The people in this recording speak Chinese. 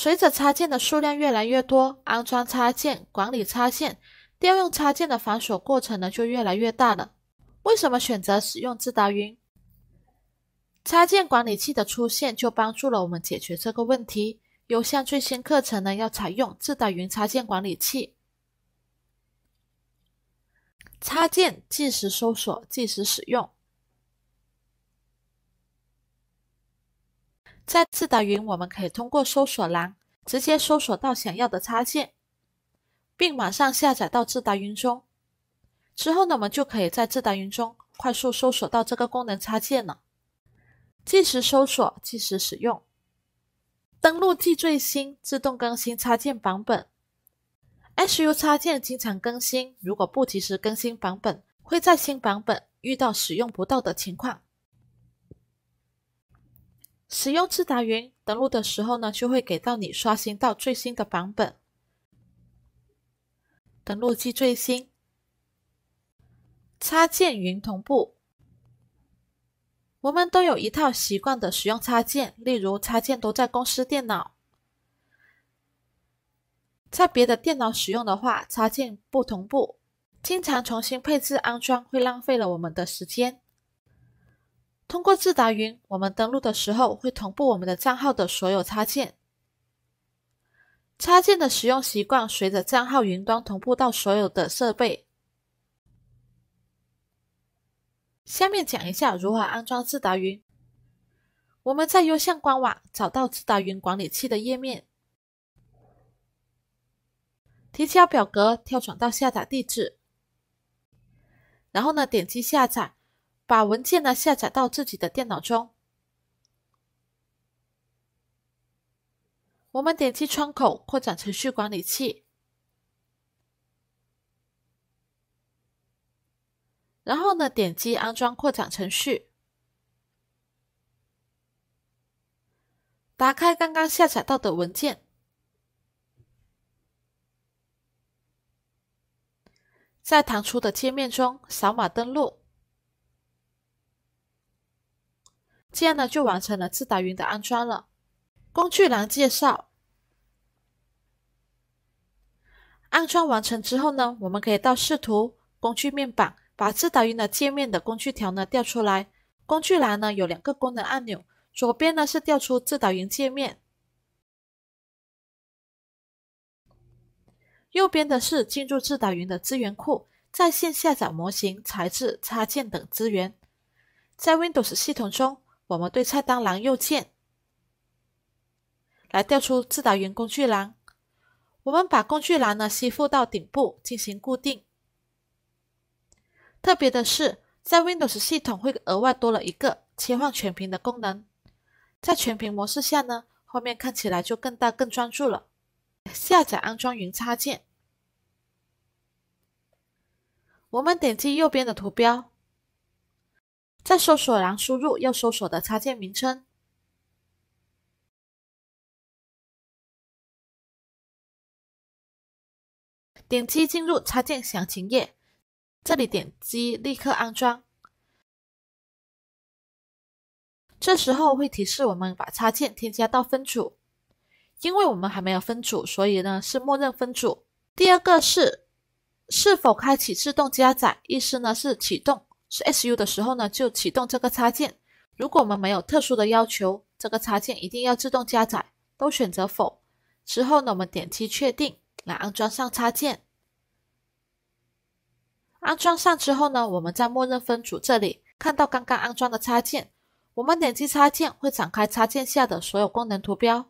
随着插件的数量越来越多，安装插件、管理插件、调用插件的繁琐过程呢就越来越大了。为什么选择使用自达云插件管理器的出现就帮助了我们解决这个问题？优像最新课程呢要采用自达云插件管理器，插件即时搜索、即时使用。在智达云，我们可以通过搜索栏直接搜索到想要的插件，并马上下载到智达云中。之后呢，我们就可以在智达云中快速搜索到这个功能插件了，即时搜索，即时使用。登录即最新，自动更新插件版本。s U 插件经常更新，如果不及时更新版本，会在新版本遇到使用不到的情况。使用智达云登录的时候呢，就会给到你刷新到最新的版本。登录即最新，插件云同步。我们都有一套习惯的使用插件，例如插件都在公司电脑，在别的电脑使用的话，插件不同步，经常重新配置安装会浪费了我们的时间。通过智达云，我们登录的时候会同步我们的账号的所有插件、插件的使用习惯，随着账号云端同步到所有的设备。下面讲一下如何安装智达云。我们在优象官网找到智达云管理器的页面，提交表格跳转到下载地址，然后呢点击下载。把文件呢下载到自己的电脑中。我们点击窗口扩展程序管理器，然后呢点击安装扩展程序。打开刚刚下载到的文件，在弹出的界面中扫码登录。这样呢，就完成了自导云的安装了。工具栏介绍。安装完成之后呢，我们可以到视图工具面板，把自导云的界面的工具条呢调出来。工具栏呢有两个功能按钮，左边呢是调出自导云界面，右边的是进入自导云的资源库，在线下载模型、材质、插件等资源。在 Windows 系统中。我们对菜单栏右键，来调出自导员工具栏。我们把工具栏呢吸附到顶部进行固定。特别的是，在 Windows 系统会额外多了一个切换全屏的功能。在全屏模式下呢，画面看起来就更大、更专注了。下载安装云插件，我们点击右边的图标。在搜索栏输入要搜索的插件名称，点击进入插件详情页，这里点击立刻安装。这时候会提示我们把插件添加到分组，因为我们还没有分组，所以呢是默认分组。第二个是是否开启自动加载，意思呢是启动。是 SU 的时候呢，就启动这个插件。如果我们没有特殊的要求，这个插件一定要自动加载，都选择否。之后呢，我们点击确定来安装上插件。安装上之后呢，我们在默认分组这里看到刚刚安装的插件，我们点击插件会展开插件下的所有功能图标。